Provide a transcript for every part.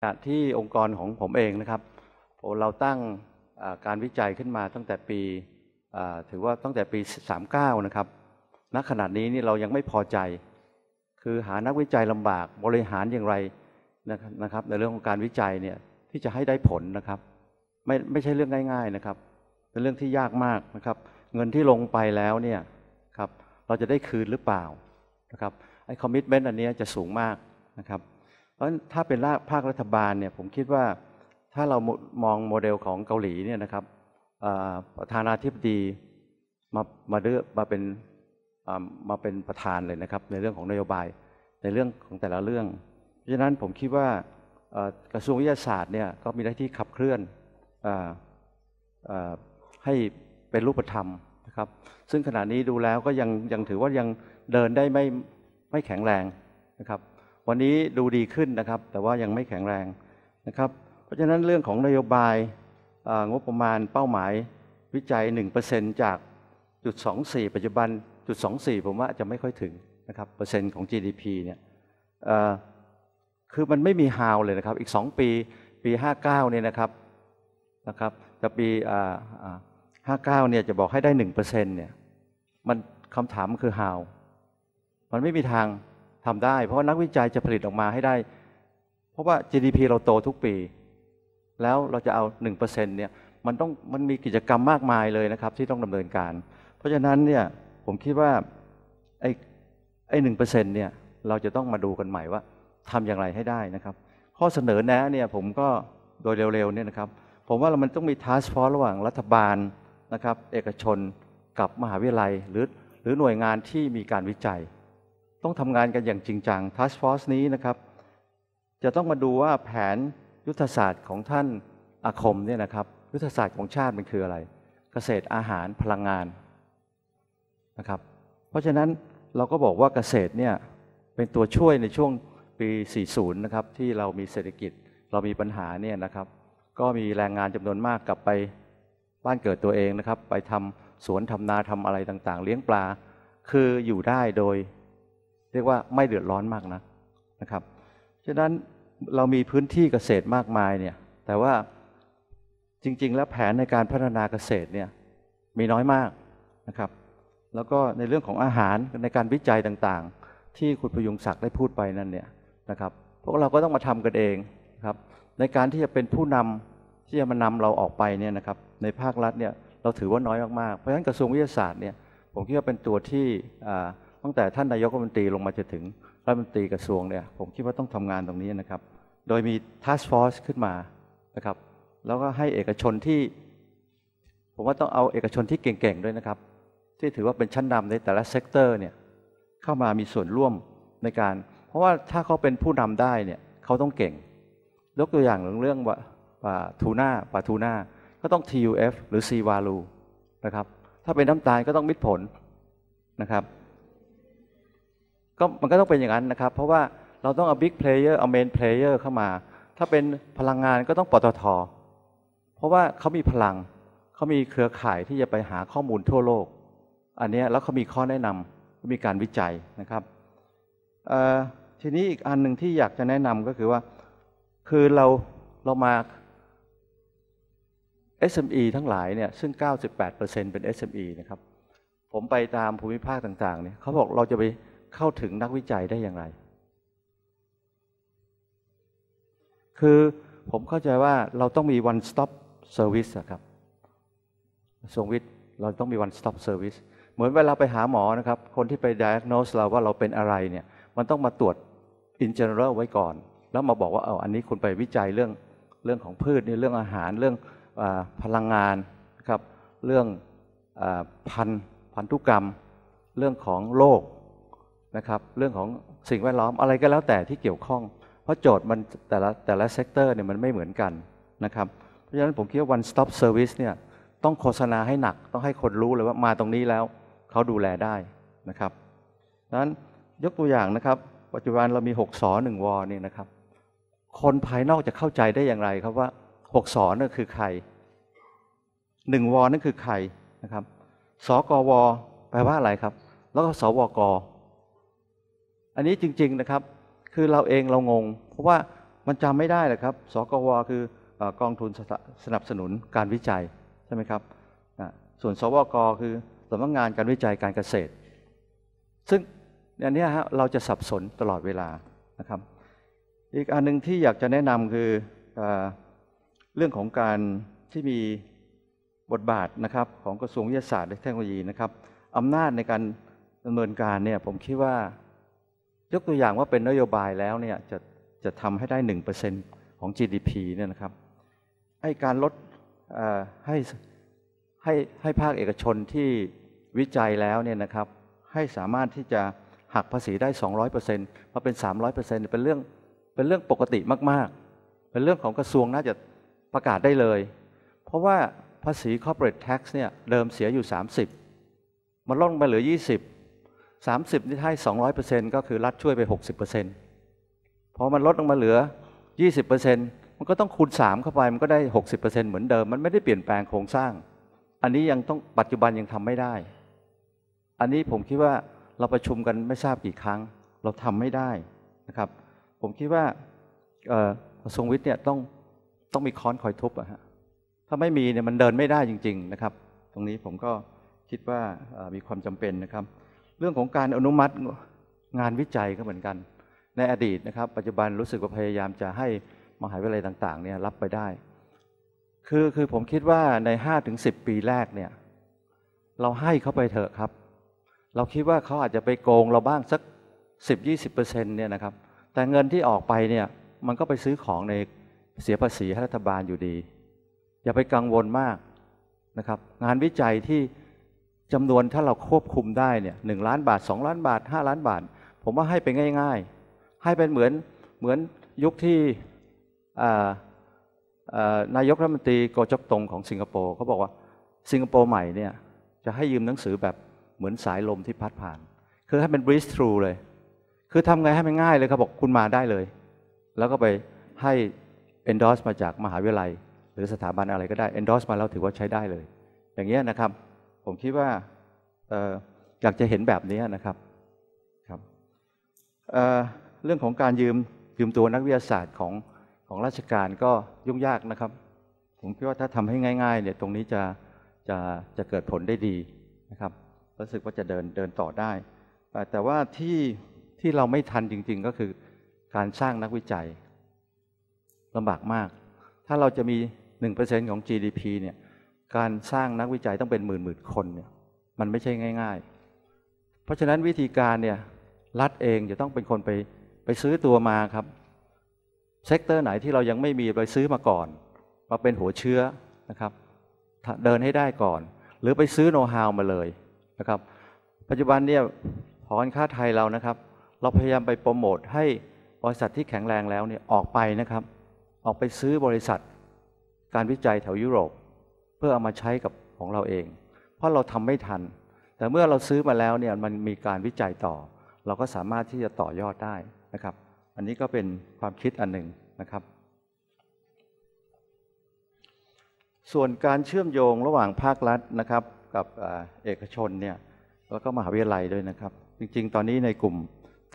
ขณะที่องค์กรของผมเองนะครับเราตั้งการวิจัยขึ้นมาตั้งแต่ปี ถือว่าตั้งแต่ปี 39 นะครับณขณะนี้นี่เรายังไม่พอใจ คือหานักวิจัยลำบากบริหารอย่างไรนะครับ ในเรื่องของการวิจัยเนี่ยที่จะให้ได้ผลนะครับไม่ไม่ใช่เรื่องง่าย ๆนะครับ เป็นเรื่องที่ยากมากนะครับ เงินที่ลงไปแล้วเนี่ยครับเราจะได้คืนหรือเปล่านะครับไอ้คอมมิชเมนต์อันนี้จะสูงมากนะครับเพราะถ้าเป็นาภาครัฐบาลเนี่ยผมคิดว่าถ้าเรามองโมเดลของเกาหลีเนี่ยนะครับประธานาธิบดี มามาเลือกมาเป็นมาเป็นประธานเลยนะครับ ในเรื่องของนโยบายในเรื่องของแต่ละเรื่อง เพราะฉะนั้นผมคิดว่ากระทรวงวิทยาศาสตร์เนี่ยก็มีหน้าที่ขับเคลื่อนออให้เป็นรูปธรรมนะครับ ซึ่งขณะนี้ดูแล้วก็ยังยังถือว่ายังเดินได้ไม่ไม่แข็งแรงนะครับวันนี้ดูดีขึ้นนะครับ แต่ว่ายังไม่แข็งแรงนะครับ เพราะฉะนั้นเรื่องของนโยบายงบประมาณเป้าหมายวิจัย 1%จากจุด 24 ปัจจุบัน จุด 24 ผมว่าจะไม่ค่อยถึงนะครับ เปอร์เซ็นต์ของ GDP เนี่ยคือมันไม่มีฮาวเลยนะครับ อีก 2 ปี ปี 59เนี่ยนะครับนะครับแต่ปี59เนี่ยจะบอกให้ได้ 1%เนี่ยมันคำถามคือฮาว มันไม่มีทางทำได้ เพราะนักวิจัยจะผลิตออกมาให้ได้ เพราะว่า GDP เราโตทุกปี แล้วเราจะเอา1%เนี่ยมันต้องมันมีกิจกรรมมากมายเลยนะครับ ที่ต้องดำเนินการ เพราะฉะนั้นเนี่ยผมคิดว่า ไอ้ไอ้หนึ่งเปอร์เซ็นต์เนี่ยเราจะต้องมาดูกันใหม่ว่าทำอย่างไรให้ได้นะครับ ข้อเสนอแนะเนี่ยผมก็โดยเร็วๆเนี่ยนะครับ ผมว่ามันต้องมีทัสฟอร์ระหว่างรัฐบาลนะครับเอกชนกับมหาวิทยาลัยหรือหรือหน่วยงานที่มีการวิจัยต้องทำงานกันอย่างจริงจังทัสฟอ r ์ e นี้นะครับ จะต้องมาดูว่าแผนยุทธศาสตร์ของท่านอาคมเนี่ยนะครับยุทธศาสตร์ของชาติมันคืออะไร เกษตรอาหารพลังงานนะครับเพราะฉะนั้นเราก็บอกว่าเกษตรเนี่ยเป็นตัวช่วยในช่วงปี 40 นะครับที่เรามีเศรษฐกิจเรามีปัญหาเนี่ยนะครับ ก็มีแรงงานจำนวนมากกลับไปบ้านเกิดตัวเองนะครับ ไปทำสวนทำนาทำอะไรต่างๆ เลี้ยงปลาคืออยู่ได้โดยเรียกว่าไม่เดือดร้อนมากนะนะครับฉะนั้นเรามีพื้นที่เกษตรมากมายเนี่ย แต่ว่าจริง ๆ แล้วแผนในการพัฒนาเกษตรเนี่ยมีน้อยมากนะครับ แล้วก็ในเรื่องของอาหารในการวิจัยต่างๆ ที่คุณพยุงศักดิ์ได้พูดไปนั่นเนี่ยนะครับพวกเราก็ต้องมาทำกันเองครับ ในการที่จะเป็นผู้นำที่จะมานำเราออกไปเนี่ยนะครับในภาครัฐเนี่ยเราถือว่าน้อยมากๆเพราะฉะนั้นกระทรวงวิทยาศาสตร์เนี่ยผมคิดว่าเป็นตัวที่ตั้งแต่ท่านนายกรัฐมนตรีลงมาจนถึงรัฐมนตรีกระทรวงเนี่ยผมคิดว่าต้องทำงานตรงนี้นะครับ โดยมีทัสฟอร์ e ขึ้นมานะครับ แล้วก็ให้เอกชนที่ ผมว่าต้องเอาเอกชนที่เก่งๆด้วยนะครับ ที่ถือว่าเป็นชั้นนำในแต่ละเซกเตอร์เนี่ยเข้ามามีส่วนร่วมในการ เพราะว่าถ้าเขาเป็นผู้นำได้เนี่ยเขาต้องเก่งยกตัวอย่างเรื่องว่าปลาทูน่าปลาทูน่าก็ต้อง TUF หรือ C value นะครับ ถ้าเป็นน้ำตาลก็ต้องมิดผลนะครับก็มันก็ต้องเป็นอย่างนั้นนะครับ เพราะว่าเราต้องเอาบิ๊กเพลเยอร์เอาเมนเพลเยอร์เข้ามา ถ้าเป็นพลังงานก็ต้องปตทเพราะว่าเขามีพลัง เขามีเครือข่ายที่จะไปหาข้อมูลทั่วโลก อันนี้แล้วเขามีข้อแนะนำมีการวิจัยนะครับ ทีนี้อีกอันหนึ่งที่อยากจะแนะนำก็คือว่าคือเราเรามา SME ทั้งหลายเนี่ย ซึ่ง 98%เป็น SME นะครับผมไปตามภูมิภาคต่างๆเนี่ยเขาบอกเราจะไปเข้าถึงนักวิจัยได้อย่างไร คือผมเข้าใจว่าเราต้องมี one stop service ครับ ทรงวิทย์ เราต้องมี one stop service เหมือนเวลาไปหาหมอนะครับ คนที่ไป diagnose เราว่าเราเป็นอะไรเนี่ย มันต้องมาตรวจ in general ไว้ก่อน แล้วมาบอกว่า เอออันนี้คุณไปวิจัยเรื่องเรื่องของพืช เรื่องอาหาร เรื่องอพลังงานครับ เรื่องอพันพันธุกรรม เรื่องของโรคนะครับเรื่องของสิ่งแวดล้อมอะไรก็แล้วแต่ที่เกี่ยวข้อง เพราะโจทย์มันแต่ละแต่ละเซกเตอร์เนี่ยมันไม่เหมือนกันนะครับ เพราะฉะนั้นผมคิดว่า one stop service เนี่ยต้องโฆษณาให้หนักต้องให้คนรู้เลยว่ามาตรงนี้แล้ว เขาดูแลได้นะครับนั้นยกตัวอย่างนะครับ ปัจจุบันเรามี 6สอ1วอนี่นะครับคนภายนอกจะเข้าใจได้อย่างไรครับว่า 6สอนั่นคือใคร 1วอนั่นคือใครนะครับสกวแปลว่าอะไรครับ แล้วก็สวกอันนี้จริง ๆ นะครับคือเราเองเรางงเพราะว่ามันจำไม่ได้หละครับ สกว คือกองทุนสนับสนุนการวิจัยใช่ไหมครับส่วนสวกคือสำนักงานการวิจัยการเกษตร ซึ่งอันนี้ฮะเราจะสับสนตลอดเวลานะครับ อีกอันนึงที่อยากจะแนะนำคืออเรื่องของการที่มีบทบาทนะครับของกระทรวงวิทยาศาสตร์และเทคโนโลยีนะครับอำนาจในการดำเนินการเนี่ยผมคิดว่ายกตัวอย่างว่าเป็นนโยบายแล้วเนี่ยจะจะทำให้ได้หนึ่งเปอร์เซ็นของ GDP เนี่ยนะครับไอการลดให้ให้ให้ภาคเอกชนที่วิจัยแล้วเนี่ยนะครับ ให้สามารถที่จะหักภาษีได้ 200%มาเป็น 300%เป็นเรื่องเป็นเรื่องปกติมาก ๆ เป็นเรื่องของกระทรวงน่าจะประกาศได้เลย เพราะว่าภาษี corporate tax เนี่ย เดิมเสียอยู่ 30มันลดลงไปเหลือ 20 30 นี่ให้200เปอร์เซ็นต์ก็คือรัฐช่วยไป 60เปอร์เซ็นต์พอมันลดลงมาเหลือ 20เปอร์เซ็นต์มันก็ต้องคูณ3เข้าไปมันก็ได้ 60เปอร์เซ็นต์เหมือนเดิม มันไม่ได้เปลี่ยนแปลงโครงสร้าง อันนี้ยังต้องปัจจุบันยังทำไม่ได้ อันนี้ผมคิดว่าเราประชุมกันไม่ทราบกี่ครั้งเราทำไม่ได้นะครับ ผมคิดว่ากระทรวงวิทย์เนี่ยต้องต้องมีค้อนคอยทุบอะฮะถ้าไม่มีเนี่ยมันเดินไม่ได้จริง ๆ นะครับ ตรงนี้ผมก็คิดว่ามีความจำเป็นนะครับเรื่องของการอนุมัติงานวิจัยก็เหมือนกัน ในอดีตนะครับ ปัจจุบันรู้สึกว่าพยายามจะให้ มหาวิทยาลัยต่าง ๆ เนี่ยรับไปได้คือคือผมคิดว่าใน 5-10 ปีแรกเนี่ยเราให้เขาไปเถอะครับ เราคิดว่าเขาอาจจะไปโกงเราบ้างสัก 10-20%เนี่ยนะครับ แต่เงินที่ออกไปเนี่ย มันก็ไปซื้อของในเสียภาษีให้รัฐบาลอยู่ดี อย่าไปกังวลมากนะครับ งานวิจัยที่จำนวนถ้าเราควบคุมได้เนี่ยหนึ่งล้านบาทสองล้านบาทห้าล้านบาท ผมว่าให้ไปง่าย ๆ ให้เป็นเหมือนเหมือนยุคที่นายกรัฐมนตรีโกจกตงของสิงคโปร์เขาบอกว่า สิงคโปร์ใหม่เนี่ยจะให้ยืมหนังสือแบบเหมือนสายลมที่พัดผ่าน คือให้เป็น breeze through เลย คือทำไงให้มันง่ายเลยเขาบอกคุณมาได้เลย แล้วก็ไปให้ endorse มาจากมหาวิทยาลัย หรือสถาบันอะไรก็ได้ endorse มาแล้วถือว่าใช้ได้เลย อย่างเงี้ยนะครับผมคิดว่าอยากจะเห็นแบบนี้นะครับครับเเรื่องของการยืม ยืมตัวนักวิทยาศาสตร์ของของราชการก็ยุ่งยากนะครับ ผมคิดว่าถ้าทำให้ง่าย ๆ เนี่ยตรงนี้จะจะจะเกิดผลได้ดีนะครับรู้สึกว่าจะเดินเดินต่อได้ แต่ว่าที่ที่เราไม่ทันจริงๆก็คือการสร้างนักวิจัยลำบากมาก ถ้าเราจะมี 1%ของ GDP เนี่ยการสร้างนักวิจัยต้องเป็นหมื่นหมื่นคนเนี่ยมันไม่ใช่ง่าย ๆ เพราะฉะนั้นวิธีการเนี่ยรัฐเองจะต้องเป็นคนไปไปซื้อตัวมาครับเซกเตอร์ไหนที่เรายังไม่มีไปซื้อมาก่อนมาเป็นหัวเชื้อนะครับ เดินให้ได้ก่อน หรือไปซื้อโน้ตฮาวมาเลยนะครับ ปัจจุบันเนี่ยหอนาค้าไทยเรานะครับ เราพยายามไปโปรโมทให้บริษัทที่แข็งแรงแล้วเนี่ยออกไปนะครับ ออกไปซื้อบริษัท การวิจัยแถวยุโรปเพื่อเอามาใช้กับของเราเอง เพราะเราทำไม่ทัน แต่เมื่อเราซื้อมาแล้วเนี่ย มันมีการวิจัยต่อ เราก็สามารถที่จะต่อยอดได้นะครับ อันนี้ก็เป็นความคิดอันหนึ่งนะครับ ส่วนการเชื่อมโยงระหว่างภาครัฐนะครับ กับเอกชนเนี่ย แล้วก็มหาวิทยาลัยด้วยนะครับ จริงๆ ตอนนี้ในกลุ่ม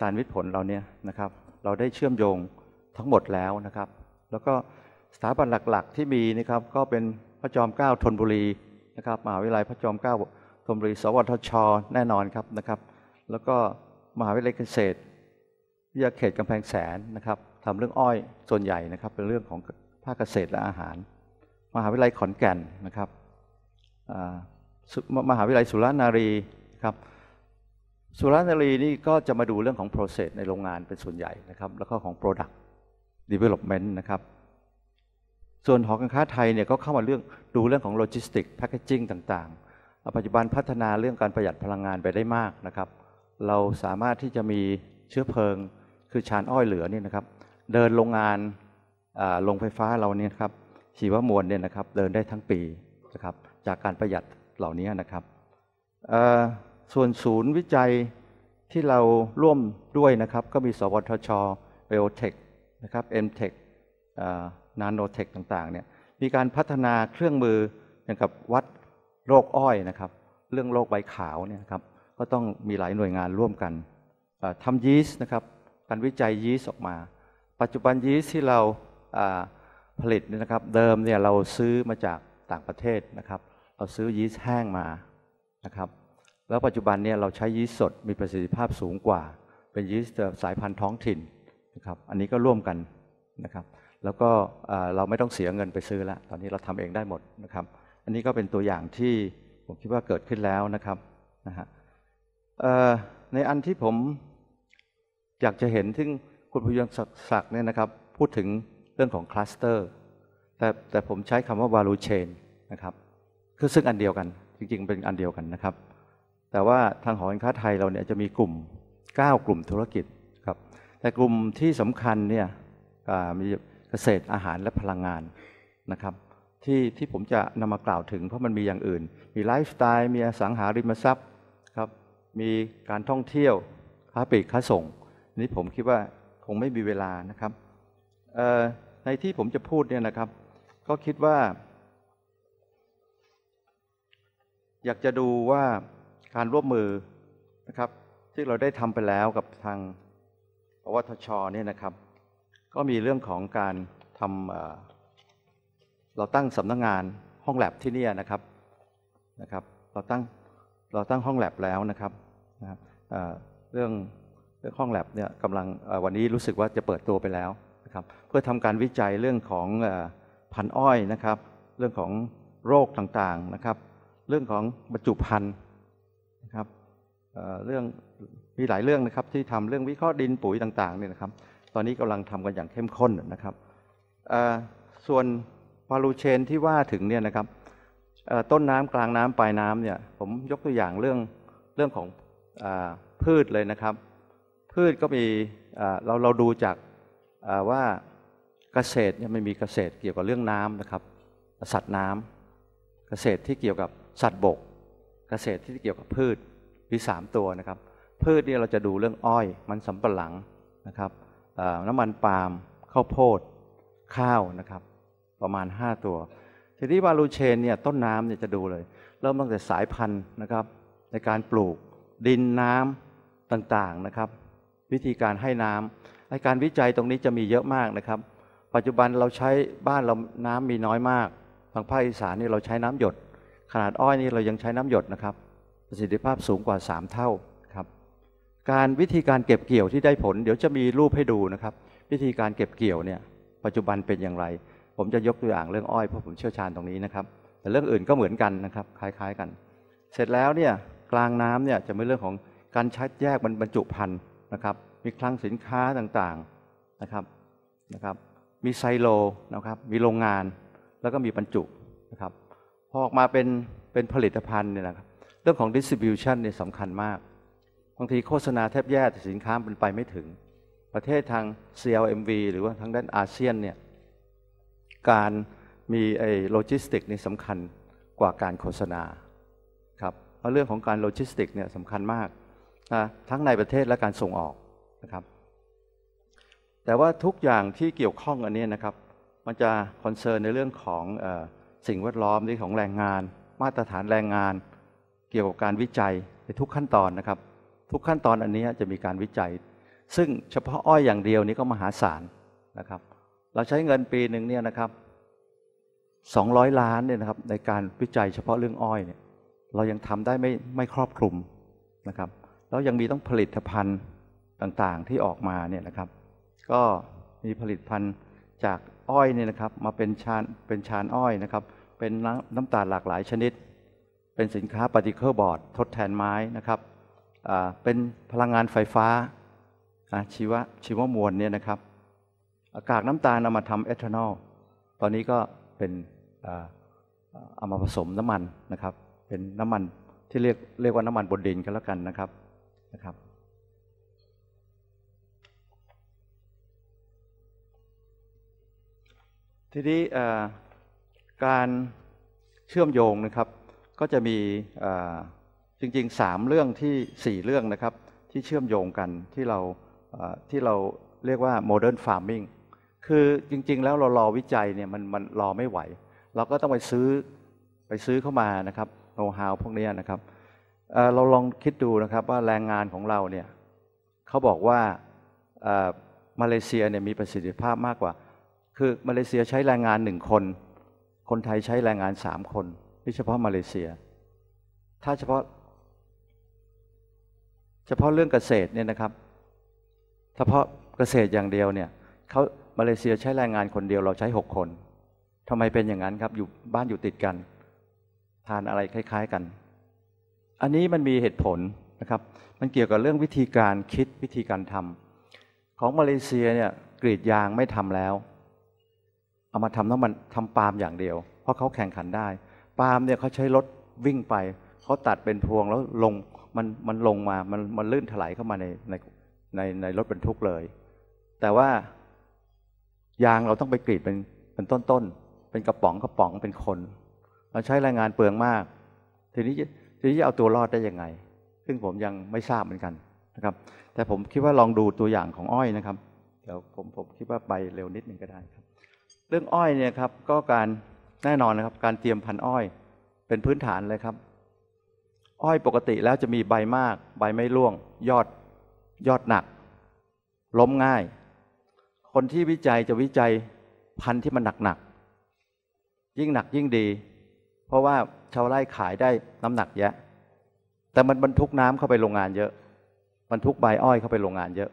สารวิทย์ผลเราเนี่ยนะครับ เราได้เชื่อมโยงทั้งหมดแล้วนะครับ แล้วก็สถาบันหลักๆที่มีนะครับก็เป็นพระจอมเกล้าธนบุรีนะครับมหาวิทยาลัยพระจอมเกล้าธนบุรี สวทช แน่นอนครับนะครับ แล้วก็มหาวิทยาลัยเกษตรวิทยาเขตกำแพงแสนนะครับทำเรื่องอ้อยส่วนใหญ่นะครับ เป็นเรื่องของภาคเกษตรและอาหาร มหาวิทยาลัยขอนแก่นนะครับมหาวิทยาลัยสุรนารีครับสุรนารีนี่ก็จะมาดูเรื่องของ process ในโรงงานเป็นส่วนใหญ่นะครับ แล้วก็ของ product development นะครับส่วนหอการค้าไทยเนี่ยก็เข้ามาเรื่องดูเรื่องของโลจิสติกแพคเกจิ้งต่างๆ ปัจจุบันพัฒนาเรื่องการประหยัดพลังงานไปได้มากนะครับ เราสามารถที่จะมีเชื้อเพลิง คือชานอ้อยเหลือนี่นะครับ เดินโรงงานโรงไฟฟ้าเราเนี่ยครับชีวมวลเนี่ยนะครับเดินได้ทั้งปีนะครับจากการประหยัดเหล่านี้นะครับส่วนศูนย์วิจัยที่เราร่วมด้วยนะครับ ก็มีสวทชเบโอเทคนะครับเอ็มเทคนานโนเทคต่างๆเนี่ยมีการพัฒนาเครื่องมืออย่างกับวัดโรคอ้อยนะครับ เรื่องโรคใบขาวเนี่ยครับก็ต้องมีหลายหน่วยงานร่วมกันทำยีสต์นะครับ การวิจัยยีสต์ออกมา ปัจจุบันยีสต์ที่เราผลิตนะครับ เดิมเนี่ยเราซื้อมาจากต่างประเทศนะครับเราซื้อยีสต์แห้งมานะครับ แล้วปัจจุบันเนี่ยเราใช้ยีสต์สดมีประสิทธิภาพสูงกว่า เป็นยีสต์สายพันธุ์ท้องถิ่นนะครับ อันนี้ก็ร่วมกันนะครับแล้วก็เราไม่ต้องเสียเงินไปซื้อละตอนนี้เราทำเองได้หมดนะครับ อันนี้ก็เป็นตัวอย่างที่ผมคิดว่าเกิดขึ้นแล้วนะครับนะฮะในอันที่ผมอยากจะเห็นซึ่งคุณพยงศักดิ์เนี่ยนะครับ พูดถึงเรื่องของคลัสเตอร์ แต่แต่ผมใช้คำว่า value chain นะครับ คือซึ่งอันเดียวกัน จริงๆ เป็นอันเดียวกันนะครับ แต่ว่าทางหอการค้าไทยเราเนี่ยจะมีกลุ่ม 9 กลุ่มธุรกิจครับ แต่กลุ่มที่สำคัญเนี่ยมีเกษตรอาหารและพลังงานนะครับ ที่ที่ผมจะนำมากล่าวถึง เพราะมันมีอย่างอื่น มีไลฟ์สไตล์มีอสังหาริมทรัพย์ครับ มีการท่องเที่ยว ค้าปลีกค้าส่ง นี้ผมคิดว่า คงไม่มีเวลานะครับในที่ผมจะพูดเนี่ยนะครับ ก็คิดว่า อยากจะดูว่าการร่วมมือนะครับที่เราได้ทำไปแล้วกับทางอวทช เนี่ยนะครับก็มีเรื่องของการทำเราตั้งสำนักงงานห้องแลบที่นี่นะครับนะครับ เราตั้งเราตั้งห้องแลบแล้วนะครับนะครับเรื่องเรื่องห้องแลบเนี่ยกำลังวันนี้รู้สึกว่าจะเปิดตัวไปแล้วนะครับ เพื่อทำการวิจัยเรื่องของพันอ้อยนะครับ เรื่องของโรคต่างๆนะครับ เรื่องของบรรจุพัธุ์นะครับเรื่องมีหลายเรื่องนะครับ ที่ทำเรื่องวิเคราะห์ดินปุ๋ยต่างๆเนี่ยนะครับตอนนี้กำลังทำกันอย่างเข้มข้นนะครับ ส่วนลาลูเชนที่ว่าถึงเนี่ยนะครับต้นน้ำกลางน้ำปลายน้ำเนี่ยผมยกตัวอย่างเรื่องเรื่องของอพืชเลยนะครับ พืชก็มีเราเราดูจากว่าเกษตรเนี่ยไม่มีเกษตรเกี่ยวกับเรื่องน้ำนะครับสัตว์น้ำเกษตรที่เกี่ยวกับสัตว์บก เกษตรที่เกี่ยวกับพืชมีสามตัวนะครับ พืชนี่เราจะดูเรื่องอ้อย มันสาปะหลังนะครับน้ำมันปาล์มข้าวโพดข้าวนะครับประมาณ 5 ตัว ทีนี้วาลูเชนเนี่ยต้นน้ำเนี่ยจะดูเลย เริ่มตั้งแต่สายพันธุ์นะครับ ในการปลูกดินน้ำต่างๆนะครับ วิธีการให้น้ำในการวิจัยตรงนี้จะมีเยอะมากนะครับ ปัจจุบันเราใช้บ้านเราน้ำมีน้อยมากทางภาคอีสานนี่เราใช้น้ำหยด ขนาดอ้อยนี่เรายังใช้น้ำหยดนะครับ ประสิทธิภาพสูงกว่า 3 เท่าการวิธีการเก็บเกี่ยวที่ได้ผล เดี๋ยวจะมีรูปให้ดูนะครับวิธีการเก็บเกี่ยวเนี่ยปัจจุบันเป็นอย่างไร ผมจะยกตัวอย่างเรื่องอ้อยเพราะผมเชี่ยวชาญตรงนี้นะครับ แต่เรื่องอื่นก็เหมือนกันนะครับ คล้ายๆกัน เสร็จแล้วเนี่ยกลางน้ำเนี่ยจะเป็นเรื่องของการชัดแยกบรรจุภัณฑ์นะครับมีคลังสินค้าต่างๆนะครับนะครับมีไซโลนะครับมีโรงงานแล้วก็มีบรรจุนะครับพอออกมาเป็นเป็นผลิตภัณฑ์เนี่ยนะครับเรื่องของ distribution เนี่ยสำคัญมากางทีโฆษณาแทบแย่แต่สินค้ามันไปไม่ถึง ประเทศทาง CLMV หรือว่าทางด้านอาเซียนเนี่ยการมีไอ้โลจิสติก นี่สำคัญกว่าการโฆษณาครับเพราะเรื่องของการโลจิสติกเนี่ยสำคัญมากนะทั้งในประเทศและการส่งออกนะครับ แต่ว่าทุกอย่างที่เกี่ยวข้องอันนี้นะครับ มันจะคอนเซิร์นในเรื่องของอสิ่งแวดล้อมเรื่องของแรงงาน มาตรฐานแรงงาน เกี่ยวกับการวิจัยในทุกขั้นตอนนะครับทุกขั้นตอนอันนี้จะมีการวิจัย ซึ่งเฉพาะอ้อยอย่างเดียวนี้ก็มหาศาลนะครับ เราใช้เงินปีหนึ่งเนี่ยนะครับสองร้อยล้านเนี่ยนะครับ ในการวิจัยเฉพาะเรื่องอ้อยเนี่ยเรายังทำได้ไม่ไม่ครอบคลุมนะครับแล้วยังมีต้องผลิตภัณฑ์ต่างๆที่ออกมาเนี่ยนะครับ ก็มีผลิตภัณฑ์จากอ้อยเนี่ยนะครับ มาเป็นชานเป็นชานอ้อยนะครับ เป็นน้ำตาลหลากหลายชนิด เป็นสินค้าปฏิเคอร์บอร์ดทดแทนไม้นะครับเป็นพลังงานไฟฟ้า ชีวะ ชีวมวลเนี่ยนะครับ อากาศน้ำตาลนำมาทำเอทานอล ตอนนี้ก็เป็นเอามาผสมน้ำมันนะครับ เป็นน้ำมันที่เรียกเรียกว่าน้ำมันบนดินกันแล้วกันนะครับนะครับ ทีนี้การเชื่อมโยงนะครับ ก็จะมีจริงๆ สามเรื่องที่สี่ เรื่องนะครับที่เชื่อมโยงกันที่เราที่เราเรียกว่าโมเดิร์นฟาร์มิงคือจริง ๆ แล้วเรารอวิจัยเนี่ยมันมัน รอไม่ไหว เราก็ต้องไปซื้อไปซื้อเข้ามานะครับโน้ตฮาวพวกนี้นะครับเราลองคิดดูนะครับว่าแรงงานของเราเนี่ยเขาบอกว่ามาเลเซียเนี่ยมีประสิทธิภาพมากกว่า คือมาเลเซียใช้แรงงานหนึ่งคน คนไทยใช้แรงงานสามคนที่เฉพาะมาเลเซีย ถ้าเฉพาะเฉพาะเรื่องเกษตรเนี่ยนะครับ เฉพาะเกษตรอย่างเดียวเนี่ยเขามาเลเซียใช้แรงงานคนเดียวเราใช้หกคนทำไมเป็นอย่างนั้นครับอยู่บ้านอยู่ติดกัน ทานอะไรคล้ายๆกัน อันนี้มันมีเหตุผลนะครับ มันเกี่ยวกับเรื่องวิธีการคิดวิธีการทำของมาเลเซียเนี่ย กรีดยางไม่ทำแล้ว เอามาทำน้ำมันทำปาล์มอย่างเดียว เพราะเขาแข่งขันได้ปาล์มเนี่ยเขาใช้รถวิ่งไปเขาตัดเป็นพวงแล้วลงมันมันลงมา มันมันลื่นถลายเข้ามาในในในในรถบรรทุกเลย แต่ว่ายางเราต้องไปกรีดเป็นเป็นต้นต้น เป็นกระป๋องกระป๋องเป็นคนเราใช้แรงงานเปลืองมาก ทีนี้ทีนี้จะเอาตัวรอดได้ยังไง ซึ่งผมยังไม่ทราบเหมือนกันนะครับ แต่ผมคิดว่าลองดูตัวอย่างของอ้อยนะครับ เดี๋ยวผมผมคิดว่าไปเร็วนิดหนึ่งก็ได้ครับ เรื่องอ้อยเนี่ยครับ ก็การแน่นอนนะครับ การเตรียมพันอ้อยเป็นพื้นฐานเลยครับอ้อยปกติแล้วจะมีใบมาก ใบไม่ร่วง ยอด ยอดหนัก ล้มง่าย คนที่วิจัยจะวิจัยพันธุ์ที่มันหนักๆยิ่งหนักยิ่งดี เพราะว่า ชาวไร่ขายได้น้ำหนักเยอะแต่มันบรรทุกน้ำเข้าไปโรงงานเยอะบรรทุกใบอ้อยเข้าไปโรงงานเยอะ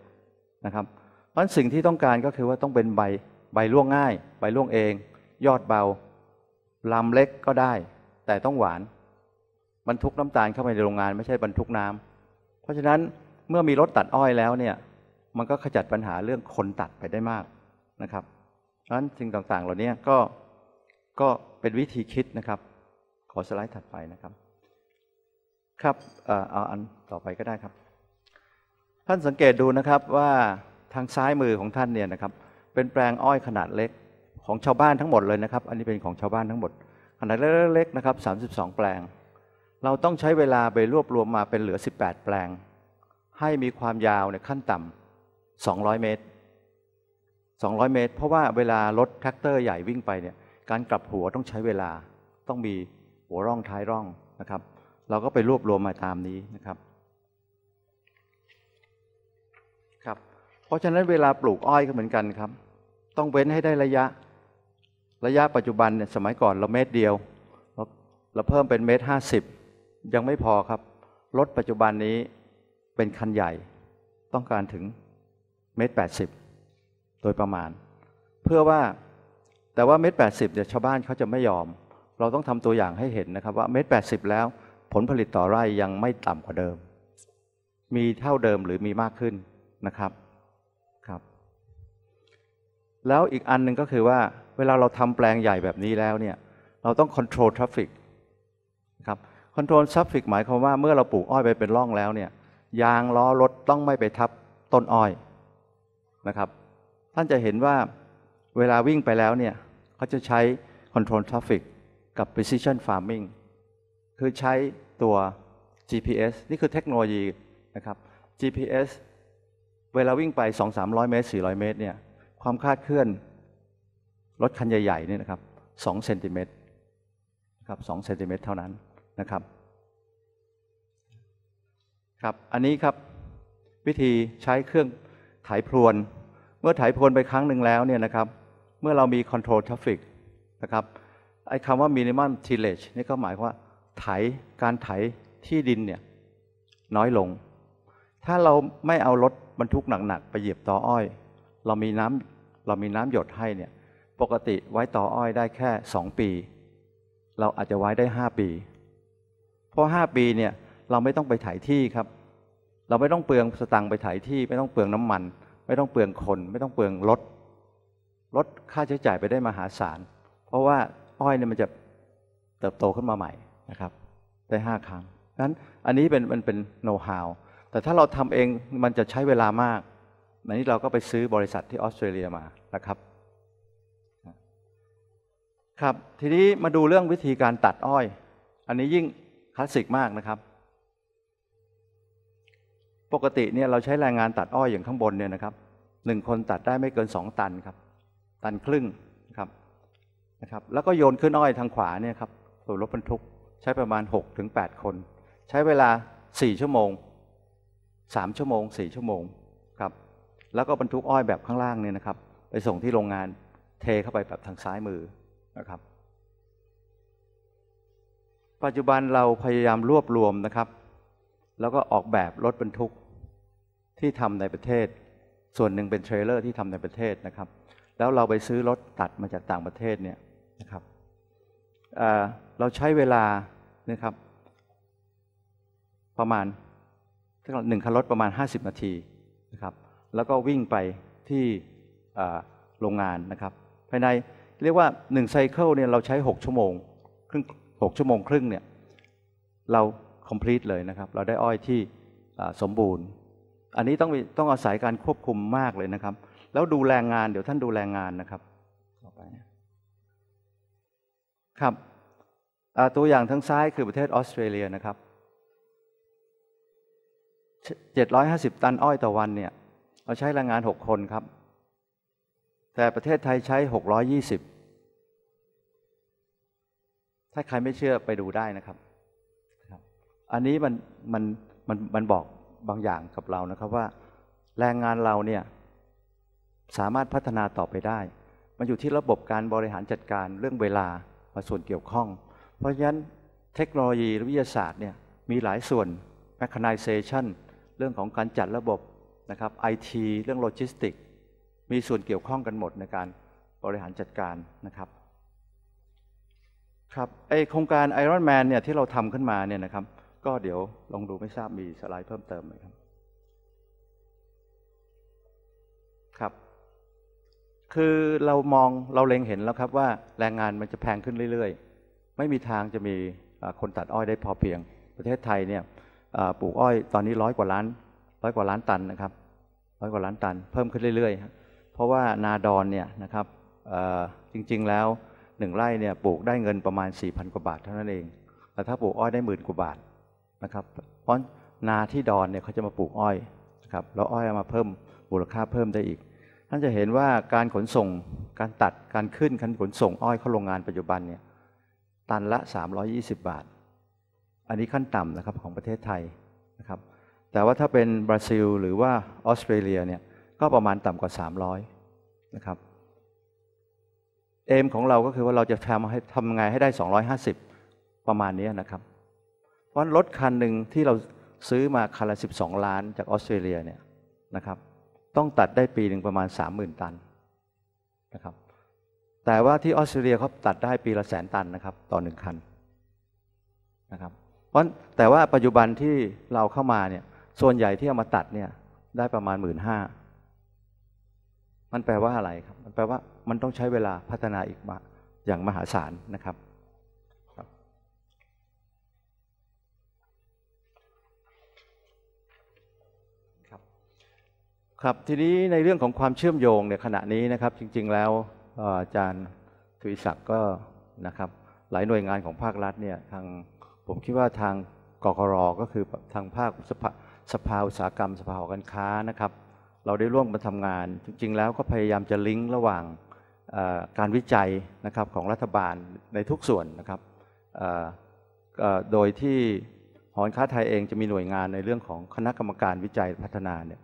นะครับเพราะสิ่งที่ต้องการก็คือว่าต้องเป็นใบใบร่วงง่ายใบร่วงเอง ยอดเบาลำเล็กก็ได้ แต่ต้องหวานบรรทุก น้ำตาลเข้าไปในโรงงานไม่ใช่บรรทุกน้ำ เพราะฉะนั้นเมื่อมีรถตัดอ้อยแล้วเนี่ยมันก็ขจัดปัญหาเรื่องคนตัดไปได้มากนะครับดังนั้นสิ่งต่างๆ เหล่านี้ก็ก็เป็นวิธีคิดนะครับ ขอสไลด์ถัดไปนะครับ ครับเอาอันต่อไปก็ได้ครับ ท่านสังเกตดูนะครับว่าทางซ้ายมือของท่านเนี่ยนะครับเป็นแปลงอ้อยขนาดเล็กของชาวบ้านทั้งหมดเลยนะครับ อันนี้เป็นของชาวบ้านทั้งหมดขนาดเล็กๆนะครับ32 แปลงเราต้องใช้เวลาไปรวบรวมมาเป็นเหลือ 18 แปลง ให้มีความยาวในขั้นต่ำ200 เมตร 200 เมตรเพราะว่าเวลารถแท็กเตอร์ใหญ่วิ่งไปเนี่ย การกลับหัวต้องใช้เวลาต้องมีหัวร่องท้ายร่องนะครับ เราก็ไปรวบรวมมาตามนี้นะครับครับ เพราะฉะนั้นเวลาปลูกอ้อยก็เหมือนกันครับ ต้องเว้นให้ได้ระยะระยะปัจจุบันเนี่ยสมัยก่อนเราเมตรเดียว เราเพิ่มเป็นเมตรห้าสิบยังไม่พอครับรถปัจจุบันนี้เป็นคันใหญ่ต้องการถึงเมตรแปดสิบโดยประมาณเพื่อว่าแต่ว่าเมตรแปดสิบเดี๋ยชาวบ้านเขาจะไม่ยอม เราต้องทำตัวอย่างให้เห็นนะครับว่าเมตรแปดสิบแล้วผลผลิตต่อไร่ยังไม่ต่ำกว่าเดิม มีเท่าเดิมหรือมีมากขึ้นนะครับครับ แล้วอีกอันหนึ่งก็คือว่า เวลาเราทำแปลงใหญ่แบบนี้แล้วเนี่ยเราต้องคอนโทรลทราฟฟิกคอนโทรลซับฟิกหมายความว่าเมื่อเราปลูกอ้อยไปเป็นร่องแล้วเนี่ยยางล้อรถต้องไม่ไปทับต้นอ้อยนะครับท่านจะเห็นว่าเวลาวิ่งไปแล้วเนี่ยเขาจะใช้คอนโทรลทรัฟฟิกกับ Precision Farming คือใช้ตัว GPS นี่คือเทคโนโลยีนะครับ GPS เวลาวิ่งไป 2-300 เมตร400 เมตรเนี่ยความคาดเคลื่อนรถคันใหญ่ๆนี่นะครับ2เซนติเมตรครับ2เซนติเมตรเท่านั้นนะครับครับอันนี้ครับวิธีใช้เครื่องถ่ายพลวน เมื่อถ่ายพลวนไปครั้งหนึ่งแล้วเนี่ยนะครับเมื่อเรามีคอนโทรลทราฟิกนะครับไอ้คำว่ามินิมัลท i เลชนี่ก็หมายว่าไถการไถที่ดินเนี่ยน้อยลง ถ้าเราไม่เอารถบรรทุกหนักๆ ไปเหยียบตออ้อย เรามีน้ำเรามีน้ำหยดให้เนี่ยปกติไว้ตออ้อยได้แค่ 2 ปี เราอาจจะไว้ได้ 5 ปีราะาปีเนี่ยเราไม่ต้องไปถ่ายที่ครับ เราไม่ต้องเปลืองสตังค์ไปถ่ายที่ไม่ต้องเปลืองน้ำมัน ไม่ต้องเปลืองคน ไม่ต้องเปลืองรถลดค่าใช้จ่ายไปได้มหาศาลเพราะว่าอ้อยเนี่ยมันจะเติบโตขึ้นมาใหม่นะครับได้ห้าครั้ง นั้นอันนี้เป็นมันเป็นโน้ตฮาวแต่ถ้าเราทำเองมันจะใช้เวลามากอันนี้เราก็ไปซื้อบริษัทที่ออสเตรเลียมานะครับ ครับทีนี้มาดูเรื่องวิธีการตัดอ้อย อันนี้ยิ่งลาสสิกมากนะครับ ปกติเนี่ยเราใช้แรงงานตัดอ้อยอย่างข้างบนเนี่ยนะครับหนึ่งคนตัดได้ไม่เกินสองตันครับ ตันครึ่งนะครับ นะครับ แล้วก็โยนขึ้นอ้อยทางขวาเนี่ยครับสัวรถบรรทุกใช้ประมาณหกถึงแปดคน ใช้เวลาสี่ชั่วโมงสามชั่วโมงสี่ชั่วโมงครับ แล้วก็บรรทุกอ้อยแบบข้างล่างเนี่ยนะครับ ไปส่งที่โรงงานเทเข้าไปแบบทางซ้ายมือนะครับปัจจุบันเราพยายามรวบรวมนะครับ แล้วก็ออกแบบรถบรรทุกที่ทำในประเทศ ส่วนหนึ่งเป็นเทรลเลอร์ที่ทำในประเทศนะครับ แล้วเราไปซื้อรถตัดมาจากต่างประเทศเนี่ยนะครับเเราใช้เวลานะครับ ประมาณหนึ่งคันรถประมาณ 50 นาทีนะครับแล้วก็วิ่งไปที่โรงงานนะครับ ภายในเรียกว่า1ไซเคิลเนี่ยเราใช้ 6 ชั่วโมงครึ่ง6ชั่วโมงครึ่งเนี่ย เรา complete เลยนะครับ เราได้อ้อยที่สมบูรณ์ อันนี้ต้องต้องอาศัยการควบคุมมากเลยนะครับ แล้วดูแรงงานเดี๋ยวท่านดูแรงงานนะครับต่อไปครับตัวอย่างทางซ้ายคือประเทศออสเตรเลียนะครับ 750 ตันอ้อยต่อวันเนี่ยเราใช้แรงงาน 6 คนครับ แต่ประเทศไทยใช้ 620ถ้าใครไม่เชื่อไปดูได้นะครับ อันนี้มันมันมันมันบอกบางอย่างกับเรานะครับว่า แรงงานเราเนี่ย สามารถพัฒนาต่อไปได้ มันอยู่ที่ระบบการบริหารจัดการเรื่องเวลามาส่วนเกี่ยวข้อง เพราะฉะนั้นเทคโนโลยีวิทยาศาสตร์เนี่ยมีหลายส่วน mechanization เรื่องของการจัดระบบนะครับ IT เรื่องโลจิสติก มีส่วนเกี่ยวข้องกันหมดในการบริหารจัดการนะครับครับไอโครงการ Iron Man เนี่ยที่เราทำขึ้นมาเนี่ยนะครับ ก็เดี๋ยวลองดูไม่ทราบมีสไลด์เพิ่มเติมไหมครับครับ คือเรามองเราเล็งเห็นแล้วครับว่าแรงงานมันจะแพงขึ้นเรื่อยๆ ไม่มีทางจะมีคนตัดอ้อยได้พอเพียงประเทศไทยเนี่ยปลูกอ้อยตอนนี้ร้อยกว่าล้านร้อยกว่าล้านตันนะครับร้อยกว่าล้านตัน เพิ่มขึ้นเรื่อย ๆ เพราะว่านาดอนเนี่ยนะครับจริง ๆแล้วหนึ่งไร่เนี่ยปลูกได้เงินประมาณ 4,000 กว่าบาทเท่านั้นเอง แต่ถ้าปลูกอ้อยได้หมื่นกว่าบาทนะครับ เพราะนาที่ดอนเนี่ยเขาจะมาปลูกอ้อยนะครับ แล้วอ้อยเอามาเพิ่มมูลค่าเพิ่มได้อีก ท่านจะเห็นว่าการขนส่งการตัดการขึ้น การขนส่งอ้อยเข้าโรงงานปัจจุบันเนี่ย ตันละ 320 บาท อันนี้ขั้นต่ำนะครับของประเทศไทยนะครับ แต่ว่าถ้าเป็นบราซิลหรือว่าออสเตรเลียเนี่ย ก็ประมาณต่ำกว่า300 นะครับเอมของเราก็คือว่าเราจะทำให้ทำไงให้ได้250ประมาณนี้นะครับ เพราะรถคันหนึ่งที่เราซื้อมาคันละ12ล้าน จากออสเตรเลียเนี่ยนะครับ ต้องตัดได้ปีหนึ่งประมาณ30,000ตันนะครับ แต่ว่าที่ออสเตรเลียเขาตัดได้ปีละแสนตันนะครับต่อหนึ่งคันนะครับ เพราะแต่ว่าปัจจุบันที่เราเข้ามาเนี่ย ส่วนใหญ่ที่เอามาตัดเนี่ย ได้ประมาณหมื่นห้ามันแปลว่าอะไรครับ มันแปลว่ามันต้องใช้เวลาพัฒนาอีกมาอย่างมหาศาลนะครับครับทีนี้ในเรื่องของความเชื่อมโยงเนี่ยขณะนี้นะครับจริงๆแล้วอาจารย์ทวีศักดิ์ก็นะครับหลายหน่วยงานของภาครัฐเนี่ยทางผมคิดว่าทางกกรก็คือทางภาคสภาสภาอุตสาหกรรม สภาหอการค้านะครับเราได้ร่วมมาทำงาน จริงๆแล้วก็พยายามจะลิงก์ระหว่างการวิจัยนะครับของรัฐบาลในทุกส่วนนะครับโดยที่หอค้าไทยเองจะมีหน่วยงานในเรื่องของคณะกรรมการวิจัยพัฒนาเนี่ย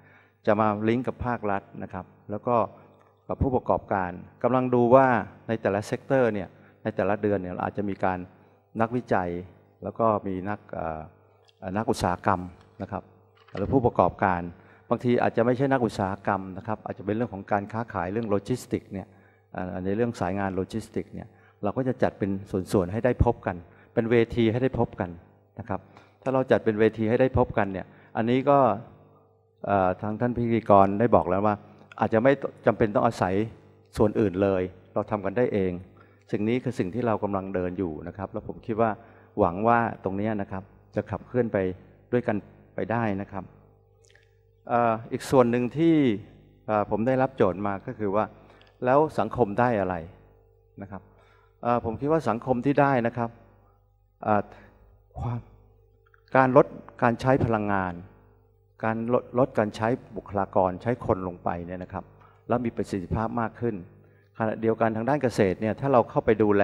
จะมาลิงก์กับภาครัฐนะครับแล้วก็กับผู้ประกอบการกำลังดูว่าในแต่ละเซกเตอร์เนี่ยในแต่ละเดือนเนี่ยอาจจะมีการนักวิจัยแล้วก็มีนักนักอุตสาหกรรมนะครับหรือผู้ประกอบการบางทีอาจจะไม่ใช่นักอุตสาหกรรมนะครับอาจจะเป็นเรื่องของการค้าขายเรื่องโลจิสติกเนี่ยในเรื่องสายงานโลจิสติกเนี่ยเราก็จะจัดเป็นส่วนๆ ให้ได้พบกัน เป็นเวทีให้ได้พบกันนะครับถ้าเราจัดเป็นเวทีให้ได้พบกันเนี่ยอันนี้ก็ทางท่านพิธีกรได้บอกแล้วว่า อาจจะไม่จำเป็นต้องอาศัยส่วนอื่นเลย เราทำกันได้เอง สิ่งนี้คือสิ่งที่เรากำลังเดินอยู่นะครับแล้วผมคิดว่าหวังว่าตรงนี้นะครับจะขับเคลื่อนไปด้วยกันไปได้นะครับออีกส่วนหนึ่งที่ผมได้รับโจทย์มาก็คือว่าแล้วสังคมได้อะไรนะครับผมคิดว่าสังคมที่ได้นะครับความการลดการใช้พลังงาน การลดลดการใช้บุคลากรใช้คนลงไปเนี่ยนะครับ แล้วมีประสิทธิภาพมากขึ้น ขณะเดียวกันทางด้านเกษตรเนี่ยถ้าเราเข้าไปดูแล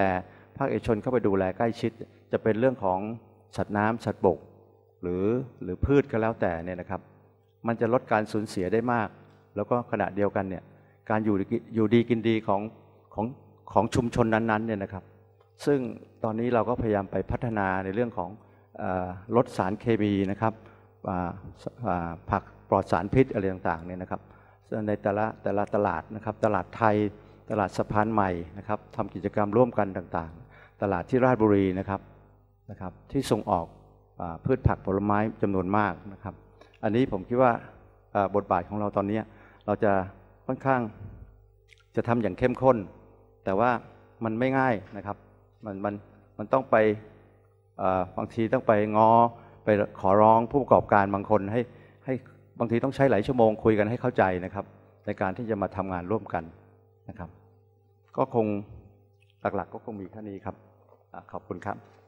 ภาคเอกชนเข้าไปดูแลใกล้ชิดจะเป็นเรื่องของสัตว์น้ำสัตว์บก หรือหรือพืชก็แล้วแต่เนี่ยนะครับ มันจะลดการสูญเสียได้มาก แล้วก็ขณะเดียวกันเนี่ยการอยู่อยู่ดีกินดีของของของชุมชนนั้นๆเนี่ยนะครับ ซึ่งตอนนี้เราก็พยายามไปพัฒนาในเรื่องของลดสารเคมีนะครับ ผักปลอดสารพิษอะไรต่างๆเนี่ยนะครับในแต่ละแต่ละตลาดนะครับตลาดไทยตลาดสะพานใหม่นะครับทำกิจกรรมร่วมกันต่างๆ ตลาดที่ราชบุรีนะครับนะครับ ที่ส่งออกพืชผักผลไม้จำนวนมากนะครับ อันนี้ผมคิดว่าบทบาทของเราตอนนี้เราจะค่อนข้างจะทำอย่างเข้มข้น แต่ว่ามันไม่ง่ายนะครับ มันมันมันต้องไปบางทีต้องไปงอไปขอร้อง ผู้ประกอบการบางคน ให้ให้บางทีต้องใช้หลายชั่วโมงคุยกันให้เข้าใจนะครับ ในการที่จะมาทำงานร่วมกันนะครับ ก็คงหลักๆกก็คงมีแค่นี้ครับขอบคุณครับ